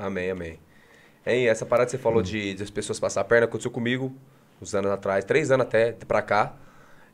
Amém, amém. Hein, essa parada que você falou hum. de, de, as pessoas passar a perna aconteceu comigo uns anos atrás, três anos até pra cá.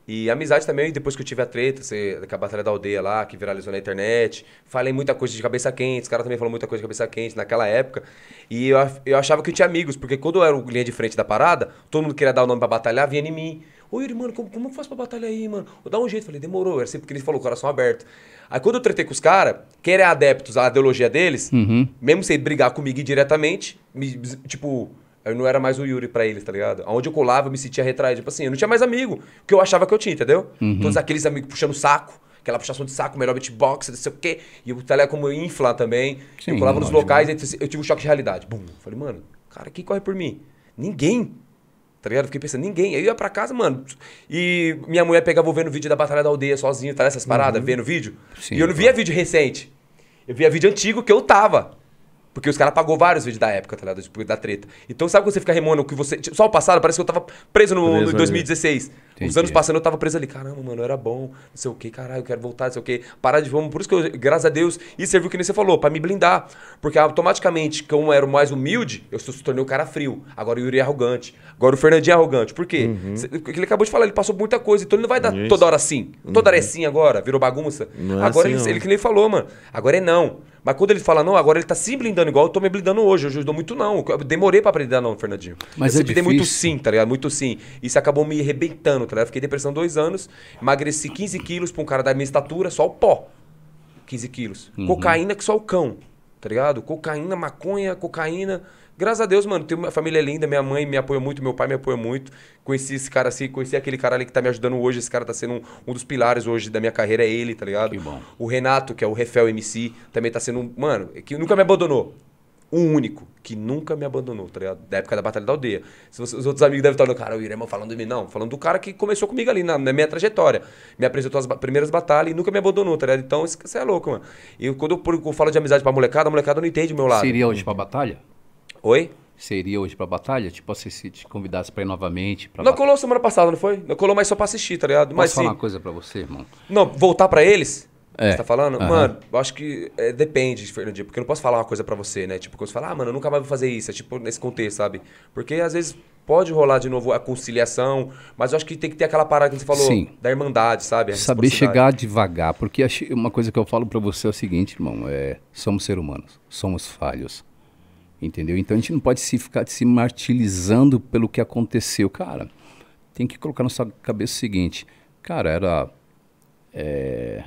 E amizade também, depois que eu tive a treta, você, com a Batalha da Aldeia lá, que viralizou na internet. Falei muita coisa de cabeça quente, os caras também falaram muita coisa de cabeça quente naquela época. E eu, eu achava que eu tinha amigos, porque quando eu era o linha de frente da parada, todo mundo queria dar o nome pra batalhar, vinha em mim. Ô Yuri, mano, como, como eu faço pra batalha aí, mano? Vou dar um jeito. Falei, demorou. Era sempre porque ele falou, coração aberto. Aí quando eu tretei com os caras, que eram adeptos à ideologia deles, uhum. mesmo sem brigar comigo diretamente, me, tipo, eu não era mais o Yuri para eles, tá ligado? Aonde eu colava, eu me sentia retraído. Tipo assim, eu não tinha mais amigo, que eu achava que eu tinha, entendeu? Uhum. Todos aqueles amigos puxando saco, aquela puxação de saco, melhor beatbox, não sei o quê. E o é como infla também. Sim, eu colava nos locais, e eu tive um choque de realidade. Bum, falei, mano, cara, quem corre por mim? Ninguém. Tá ligado? fiquei pensando, ninguém. Eu ia pra casa, mano. E minha mulher pegava vendo vídeo da Batalha da Aldeia sozinho, tá nessas paradas, uhum. vendo vídeo. Sim, e eu não via vídeo recente. Eu via vídeo antigo que eu tava. Porque os caras pagou vários vídeos da época, tá ligado? Tipo, da treta. Então sabe quando você fica remando que você. Tipo, só o passado, parece que eu tava preso no, preso no 2016. Ali. Entendi. Os anos passando eu tava preso ali, caramba, mano, era bom, não sei o que, caralho, eu quero voltar, não sei o que, parar de fome. Por isso que eu, graças a Deus, isso serviu que nem você falou, para me blindar. Porque automaticamente, como eu era o mais humilde, eu se tornei o um cara frio. Agora o Yuri é arrogante. Agora o Fernandinho é arrogante. Por quê? Uhum. Ele acabou de falar, ele passou por muita coisa, então ele não vai dar isso. toda hora assim. Toda hora é uhum. sim agora, virou bagunça. Não é agora é assim, ele, ele, que nem falou, mano, agora é não. Mas quando ele fala não, agora ele tá se blindando igual eu tô me blindando hoje. Hoje eu dou muito não. Eu demorei para aprender não, Fernandinho. Mas eu é sempre difícil. dei muito sim, tá ligado? Muito sim. Isso acabou me arrebentando muito, né? Eu fiquei depressão dois anos, emagreci 15 quilos pra um cara da minha estatura, só o pó. 15 quilos. Uhum. Cocaína que só o cão, tá ligado? Cocaína, maconha, cocaína. Graças a Deus, mano, tenho uma família linda, minha mãe me apoia muito, meu pai me apoia muito. Conheci esse cara assim, conheci aquele cara ali que tá me ajudando hoje, esse cara tá sendo um, um dos pilares hoje da minha carreira, é ele, tá ligado? Que bom. O Renato, que é o Refel MC, também tá sendo um, mano, que nunca me abandonou um único que nunca me abandonou, tá ligado? Da época da Batalha da Aldeia. Se você, os outros amigos devem estar no cara, o Iremão é falando de mim, não. Falando do cara que começou comigo ali na, na minha trajetória. Me apresentou as ba primeiras batalhas e nunca me abandonou, tá ligado? Então, isso, é louco, mano. E quando eu, eu, falo de amizade pra molecada, a molecada não entende o meu lado. Seria hoje pra batalha? Oi? Seria hoje pra batalha? Tipo, te convidasse pra ir novamente. Pra não colou semana passada, não foi? Não colou, mas só pra assistir, tá ligado? Posso mas, falar sim. uma coisa pra você, irmão? Não, voltar pra eles? É. Você tá falando? Uhum. Mano, eu acho que é, depende, Fernandinho, porque eu não posso falar uma coisa para você, né? Tipo, quando você fala, ah, mano, eu nunca mais vou fazer isso. É tipo nesse contexto, sabe? Porque às vezes pode rolar de novo a conciliação, mas eu acho que tem que ter aquela parada que você falou Sim. da irmandade, sabe? A Saber chegar devagar, porque uma coisa que eu falo para você é o seguinte, irmão, é, somos seres humanos, somos falhos. Entendeu? Então a gente não pode se ficar se martirizando pelo que aconteceu, cara. Tem que colocar na sua cabeça o seguinte, cara, era é,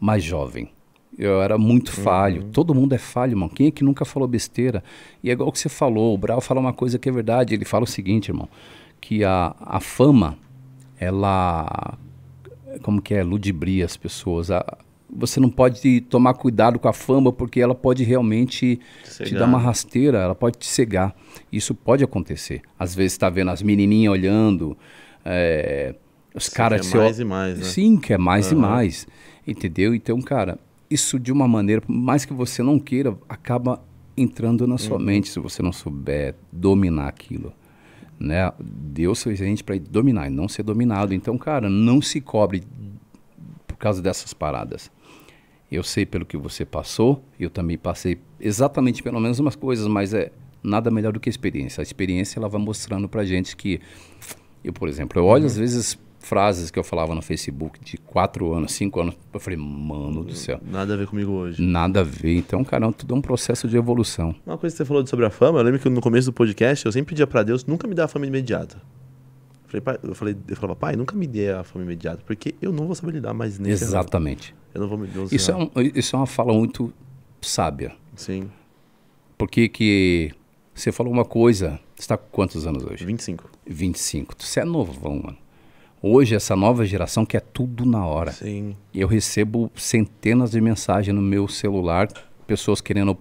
mais jovem. Eu era muito falho. Uhum. Todo mundo é falho, irmão. Quem é que nunca falou besteira? E é igual o que você falou. O Brau fala uma coisa que é verdade. Ele fala o seguinte, irmão. Que a, a fama, ela... Como que é? Ludibria as pessoas. A, você não pode tomar cuidado com a fama porque ela pode realmente cegar. te dar uma rasteira, ela pode te cegar. Isso pode acontecer. Às vezes está vendo as menininhas olhando, eh, é, os caras... Quer mais ó... e mais, né? Sim, quer é mais uhum. e mais. Entendeu? Então, cara, isso de uma maneira, mais que você não queira, acaba entrando na uhum. sua mente se você não souber dominar aquilo. Né? Deus fez a gente para dominar e não ser dominado. Então, cara, não se cobre por causa dessas paradas. Eu sei pelo que você passou, eu também passei exatamente pelo menos umas coisas, mas é nada melhor do que a experiência. A experiência ela vai mostrando para gente que eu, por exemplo, eu olho às uhum. vezes frases que eu falava no Facebook de quatro anos, cinco anos. Eu falei, mano do céu. Nada a ver comigo hoje. Nada a ver. Então, cara, é tudo é um processo de evolução. Uma coisa que você falou sobre a fama, eu lembro que no começo do podcast eu sempre pedia para Deus nunca me dar a fama imediata. Eu falei, pai, eu, falei, eu falava, pai, nunca me dê a fama imediata, porque eu não vou saber lidar mais nesse Exatamente. Eu não vou me dar isso, né? é um, isso é uma fala muito sábia. Sim. Porque que você falou uma coisa, você tá com quantos anos hoje? 25. 25. Você é novão, mano. Hoje, essa nova geração quer tudo na hora. Sim. Eu recebo centenas de mensagens no meu celular, pessoas querendo.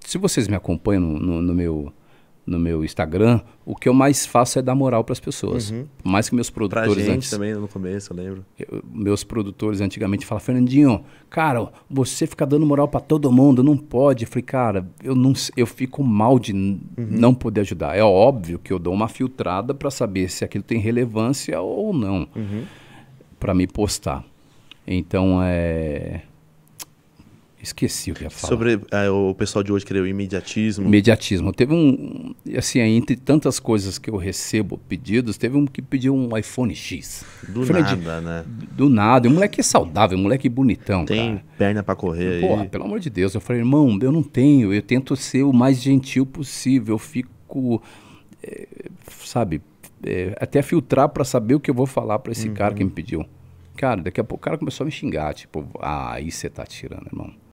Se vocês me acompanham no, no, no meu no meu Instagram, o que eu mais faço é dar moral para as pessoas. Uhum. Mais que meus produtores. Pra gente antes, também no começo, eu lembro. Eu, meus produtores antigamente falavam, Fernandinho, cara, você fica dando moral para todo mundo, não pode. Eu falei, cara, eu, não, eu fico mal de uhum. não poder ajudar. É óbvio que eu dou uma filtrada para saber se aquilo tem relevância ou não, uhum. para me postar. Então, é Esqueci o que ia falar. Sobre ah, o pessoal de hoje querer o imediatismo. Imediatismo. Teve um. Assim, entre tantas coisas que eu recebo pedidos, teve um que pediu um iPhone X. Do Falei nada, de, né? Do nada. E o moleque é saudável, o moleque é bonitão. Tem cara. perna para correr. Porra, aí. pelo amor de Deus. Eu falei, irmão, eu não tenho. Eu tento ser o mais gentil possível. Eu fico. É, sabe? É, até filtrar para saber o que eu vou falar para esse uhum. cara que uhum. me pediu. Cara, daqui a pouco o cara começou a me xingar, tipo, ah, aí você tá tirando, irmão.